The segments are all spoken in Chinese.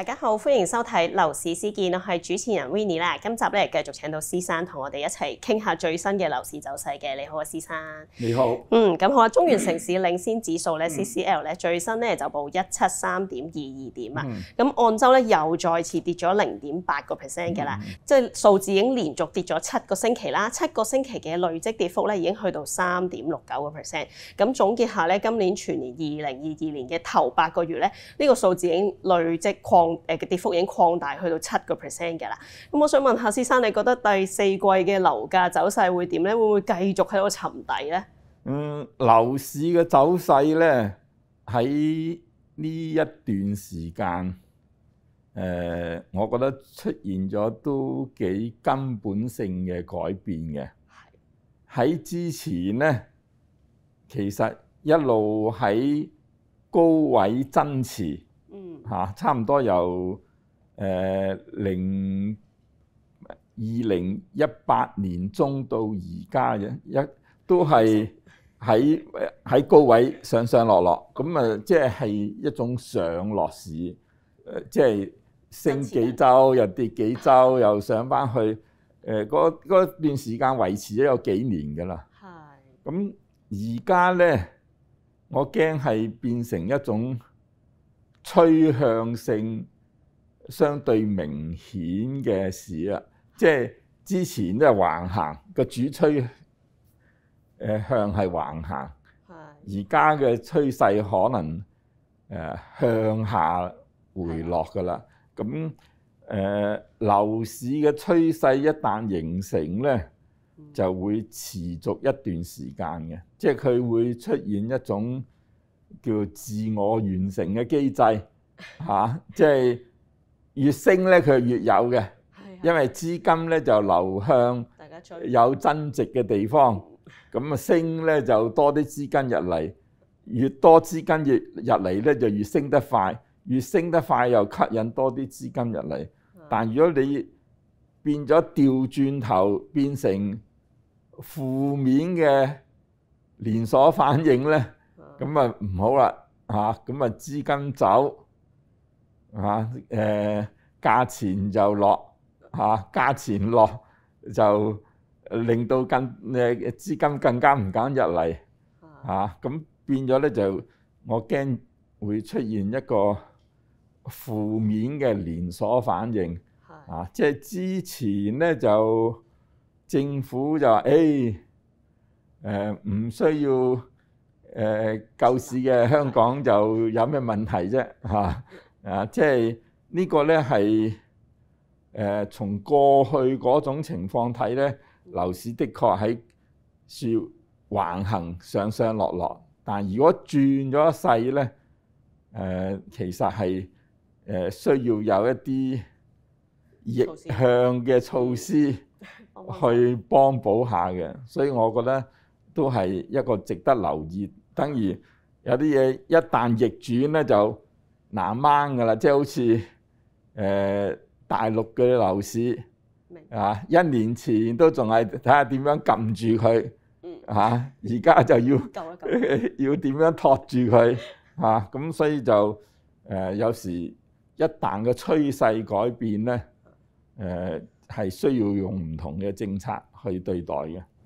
大家好，欢迎收睇楼市思见，我系主持人 w i n n i e 啦。今集咧继续请到施生同我哋一齐倾下最新嘅楼市走势嘅。你好，施生。你好。嗯，咁好啊。中原城市领先指数咧 （CCL） 咧最新咧就报一七三点二二点啊。咁按周咧又再次跌咗零点八个 percent 嘅啦，即系数字已经连续跌咗七个星期啦。七个星期嘅累积跌幅咧已经去到三点六九个 percent。咁总结下咧，今年全年二零二二年嘅头八个月咧，呢个数字已经累积扩。誒嘅跌幅影擴大去到七個 percent 嘅啦。咁我想問下先生，你覺得第四季嘅樓價走勢會點咧？會唔會繼續喺度沉底咧？嗯，樓市嘅走勢咧喺呢一段時間，誒，我覺得出現咗都幾根本性嘅改變嘅。喺之前咧，其實一路喺高位增持。嚇，差唔多由誒零二零一八年中到而家嘅一都係喺喺高位上上落落，咁啊即係一種上落市，誒即係升幾周又跌幾周又上翻去，誒嗰嗰段時間維持咗有幾年㗎啦。係。咁而家咧，我驚係變成一種。趨向性相對明顯嘅事啦，即系之前系橫行，個主趨诶向係橫行，而家嘅趨勢可能誒向下回落噶啦。咁诶樓市嘅趨勢一旦形成咧，就會持續一段時間嘅，即系佢會出現一種。叫自我完成嘅機制，嚇，即係越升咧，佢越有嘅，因為資金咧就流向有增值嘅地方，咁啊升咧就多啲資金入嚟，越多資金越入嚟咧就越升得快，越升得快又吸引多啲資金入嚟。但如果你變咗调轉頭變成負面嘅連鎖反應咧？咁啊唔好啦嚇，咁啊資金走嚇，誒價錢就落嚇，價錢落就令到更誒資金更加唔敢入嚟嚇，咁變咗咧就我驚會出現一個負面嘅連鎖反應嚇，即係之前咧就政府就誒誒唔需要。誒舊市嘅香港就有咩問題啫嚇？啊，即係呢個咧係誒從過去嗰種情況睇咧，樓市的確喺是橫行上上落落。但如果轉咗勢咧，誒其實係誒需要有一啲逆向嘅措施去幫補下嘅，所以我覺得都係一個值得留意。等於有啲嘢一旦逆轉咧就難掹噶啦，即係好似誒大陸嘅樓市啊，一年前都仲係睇下點樣撳住佢啊，而家就要 要點樣托住佢啊？咁所以就誒有時一旦個趨勢改變咧，誒係需要用唔同嘅政策去對待嘅。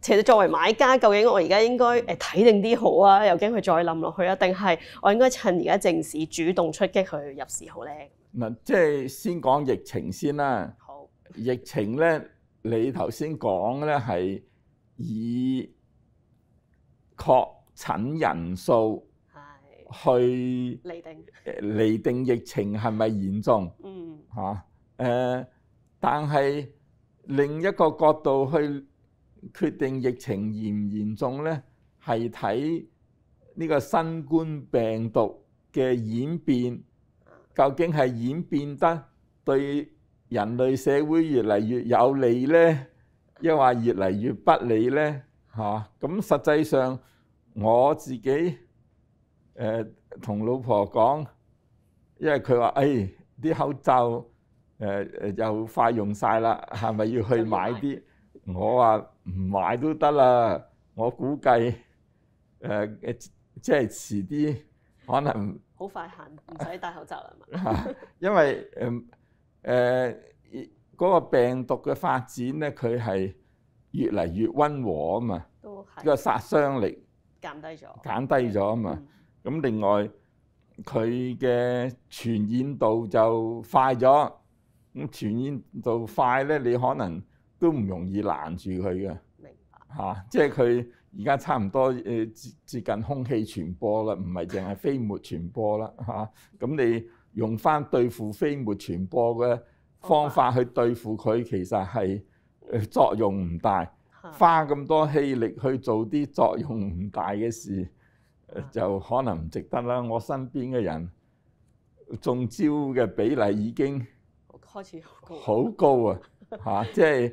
其實作為買家，究竟我而家應該誒睇定啲好啊，又驚佢再冧落去啊，定係我應該趁而家正市主動出擊去入市好咧？嗱，即係先講疫情先啦。好。疫情咧，你頭先講咧係以確診人數去嚟定嚟定疫情係咪嚴重？嗯。嚇誒，但係另一個角度去。決定疫情嚴唔嚴重咧，係睇呢個新冠病毒嘅演變，究竟係演變得對人類社會越嚟越有利咧，抑或越嚟越不利咧？嚇，咁實際上我自己誒同老婆講，因為佢話：，誒啲口罩誒誒又快用晒啦，係咪要去買啲？我話唔買都得啦，我估計誒誒，即係遲啲可能好快行，唔使戴口罩啦嘛。因為誒誒嗰個病毒嘅發展咧，佢係越嚟越温和啊嘛，個殺傷力減低咗，減低咗啊嘛。咁另外佢嘅傳染度就快咗，咁傳染度快咧，你可能。都唔容易攔住佢嘅，明白嚇，即係佢而家差唔多誒接接近空氣傳播啦，唔係淨係飛沫傳播啦 嚇。咁你用翻對付飛沫傳播嘅方法去對付佢，其實係作用唔大，花咁多氣力去做啲作用唔大嘅事，就可能唔值得啦。我身邊嘅人中招嘅比例已經開始好高啊！嚇，即係。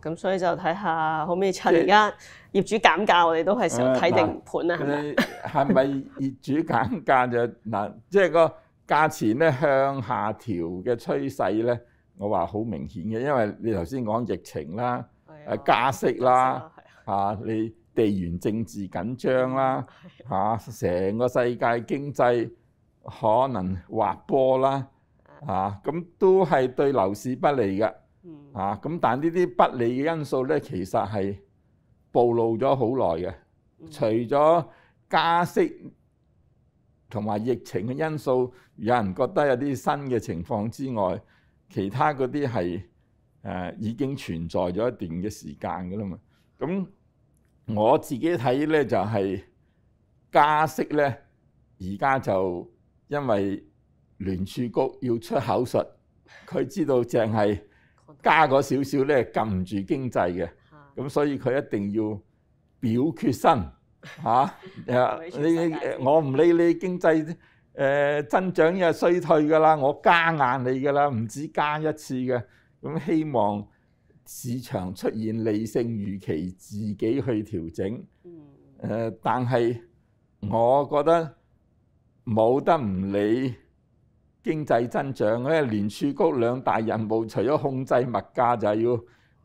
咁所以就睇下可唔可以趁而家業主減價，我哋都係時候睇定盤啦。係咪業主減價就嗱，即係個價錢咧向下調嘅趨勢咧，我話好明顯嘅。因為你頭先講疫情啦，誒加息啦，嚇你地緣政治緊張啦，嚇成個世界經濟可能滑坡啦，嚇咁都係對樓市不利嘅。啊，咁但呢啲不利嘅因素咧，其實係暴露咗好耐嘅。除咗加息同埋疫情嘅因素，有人覺得有啲新嘅情況之外，其他嗰啲係誒已經存在咗一段嘅時間嘅啦嘛。咁我自己睇咧就係加息咧，而家就因為聯儲局要出口述，佢知道淨係。加嗰少少咧，撳唔住經濟嘅，咁所以佢一定要表決心嚇。你你我唔理你經濟誒增長又衰退㗎啦，我加硬你㗎啦，唔止加一次嘅。咁希望市場出現理性預期，自己去調整。誒，但係我覺得冇得唔理。經濟增長咧，聯儲局兩大任務除咗控制物價，就係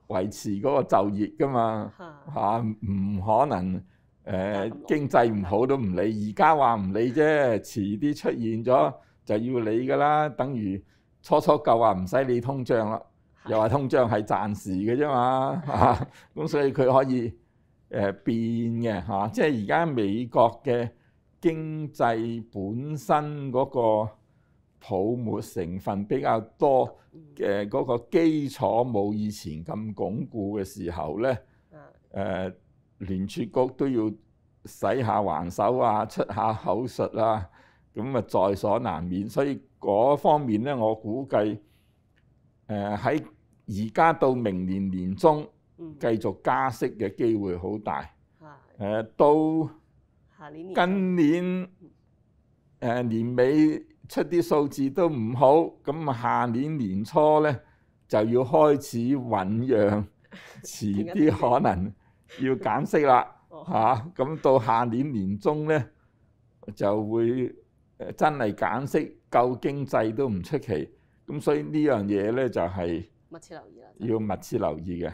要維持嗰個就業㗎嘛嚇，唔可能誒經濟唔好都唔理。而家話唔理啫，遲啲出現咗就要理㗎啦。等於初初夠話唔使理通脹啦，又話通脹係暫時嘅啫嘛嚇，咁所以佢可以誒變嘅嚇。即係而家美國嘅經濟本身嗰個。泡沫成分比較多嘅嗰個基礎冇以前咁鞏固嘅時候咧，誒聯儲局都要洗下還手啊，出下口術啊，咁啊在所難免。所以嗰方面咧，我估計誒喺而家到明年年中繼續加息嘅機會好大。誒到今年誒年尾。出啲數字都唔好，咁下年年初咧就要開始混讓，遲啲可能要減息啦，嚇！咁到下年年中咧就會真係減息，夠經濟都唔出奇。咁所以呢樣嘢咧就係密切留意啦，要密切留意嘅。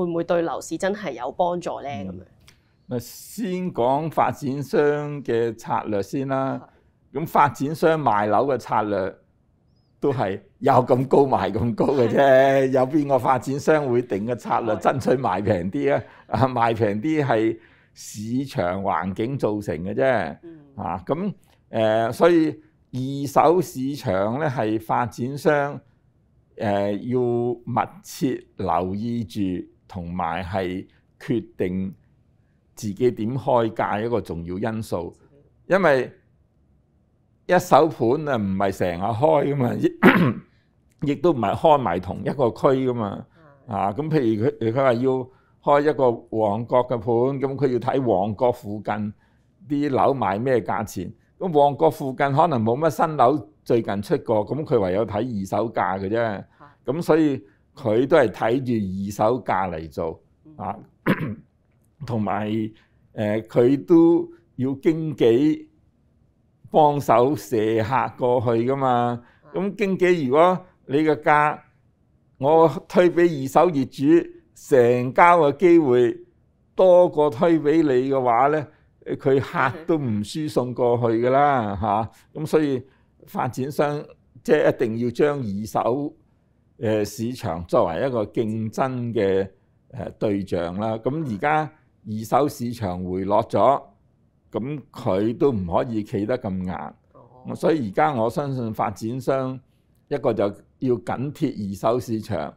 會唔會對樓市真係有幫助咧？咁咪先講發展商嘅策略先啦。咁發展商賣樓嘅策略都係有咁高賣咁高嘅啫。有邊個發展商會定嘅策略爭取賣平啲啊？啊，賣平啲係市場環境造成嘅啫。啊，咁誒，所以二手市場咧係發展商誒要密切留意住。同埋係決定自己點開價一個重要因素，因為一手盤啊唔係成日開噶嘛，亦都唔係開埋同一個區噶嘛。啊，咁譬如佢佢話要開一個旺角嘅盤，咁佢要睇旺角附近啲樓賣咩價錢。咁旺角附近可能冇乜新樓最近出過，咁佢唯有睇二手價嘅啫。咁所以。佢都係睇住二手價嚟做啊，同埋誒佢都要經紀幫手射客過去噶嘛。咁經紀，如果你個價我推俾二手業主成交嘅機會多過推俾你嘅話咧，佢客都唔輸送過去㗎啦嚇。咁所以發展商即係一定要將二手。誒市場作為一個競爭嘅誒對象啦，咁而家二手市場回落咗，咁佢都唔可以企得咁硬，所以而家我相信發展商一個就要緊貼二手市場，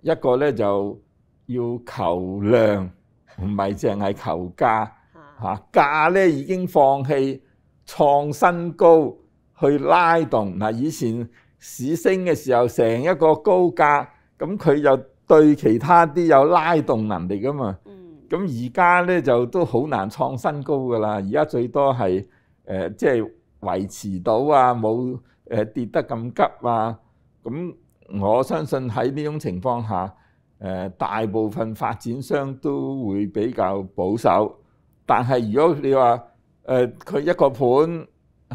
一個咧就要求量，唔係淨係求價嚇價咧已經放棄創新高去拉動嗱以前。市升嘅時候，成一個高價，咁佢就對其他啲有拉動能力噶嘛。咁而家咧就都好難創新高噶啦。而家最多係誒即係維持到啊，冇誒跌得咁急啊。咁我相信喺呢種情況下，誒大部分發展商都會比較保守。但係如果你話誒佢一個盤，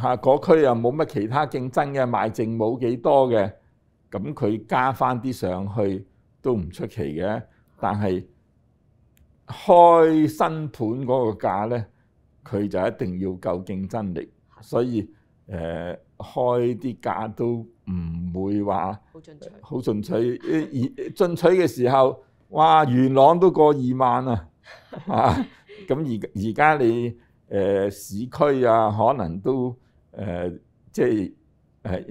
嚇，嗰區又冇乜其他競爭嘅，賣剩冇幾多嘅，咁佢加翻啲上去都唔出奇嘅。但係開新盤嗰個價咧，佢就一定要夠競爭力，所以誒開啲價都唔會話好進取，好進取。進取嘅時候，哇元朗都過二萬啊！嚇！咁而而家你誒市區啊，可能都～誒即係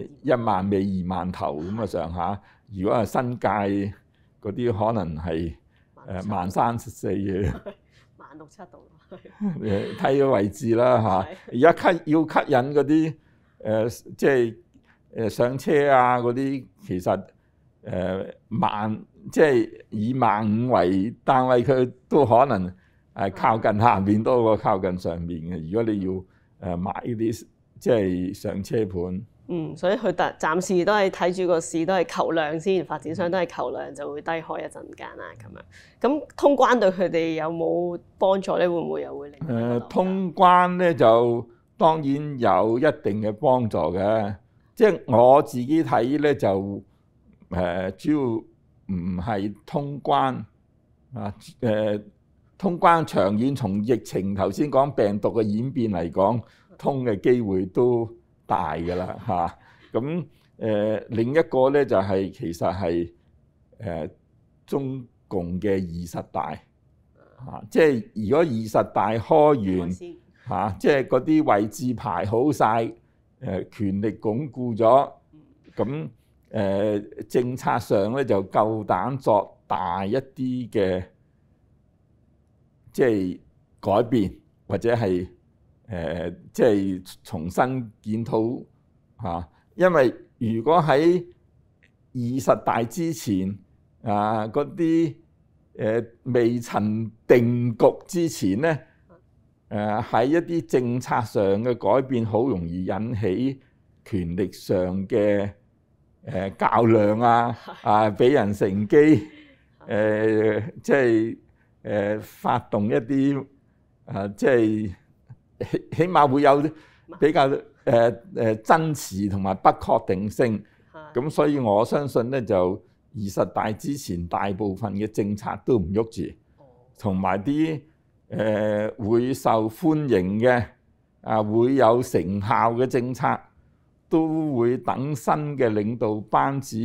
誒一萬尾二萬頭咁啊上下。如果係新界嗰啲，可能係誒萬三四嘅，萬六七度。誒 睇個位置啦嚇。而家吸要吸引嗰啲誒即係誒上車啊嗰啲，其實誒萬即係以萬五為單位，佢都可能係靠近下邊多過靠近上邊嘅。如果你要誒買啲。即係上車盤，嗯，所以佢暫暫時都係睇住個市，都係求量先。發展商都係求量，就會低開一陣間啦，咁樣。咁通關對佢哋有冇幫助咧？會唔會又會？誒，通關咧就當然有一定嘅幫助嘅。即係我自己睇咧就誒，主要唔係通關啊誒，通關長遠從疫情頭先講病毒嘅演變嚟講。通嘅機會都大噶啦 嚇，咁誒另一個咧就係其實係誒中共嘅二十大嚇，即係如果二十大開完嚇，即係嗰啲位置排好晒，誒權力鞏固咗，咁誒政策上咧就夠膽作大一啲嘅，即係改變或者係。誒，即係重新檢討嚇，因為如果喺二十大之前啊，嗰啲誒未曾定局之前咧，誒喺一啲政策上嘅改變，好容易引起權力上嘅誒較量啊！啊，俾人乘機誒，即係誒發動一啲啊，即係。起起碼會有比較誒誒真詞同埋不確定性，咁所以我相信咧就二十大之前大部分嘅政策都唔喐住，同埋啲誒會受歡迎嘅啊會有成效嘅政策都會等新嘅領導班子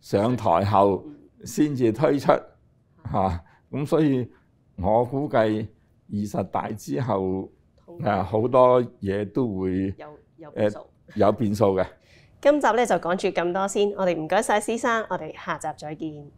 上台後先至推出嚇，咁所以我估計二十大之後。啊！好多嘢都會有有變數，有變數嘅。今集咧就講住咁多先，我哋唔該晒師生，我哋下集再見。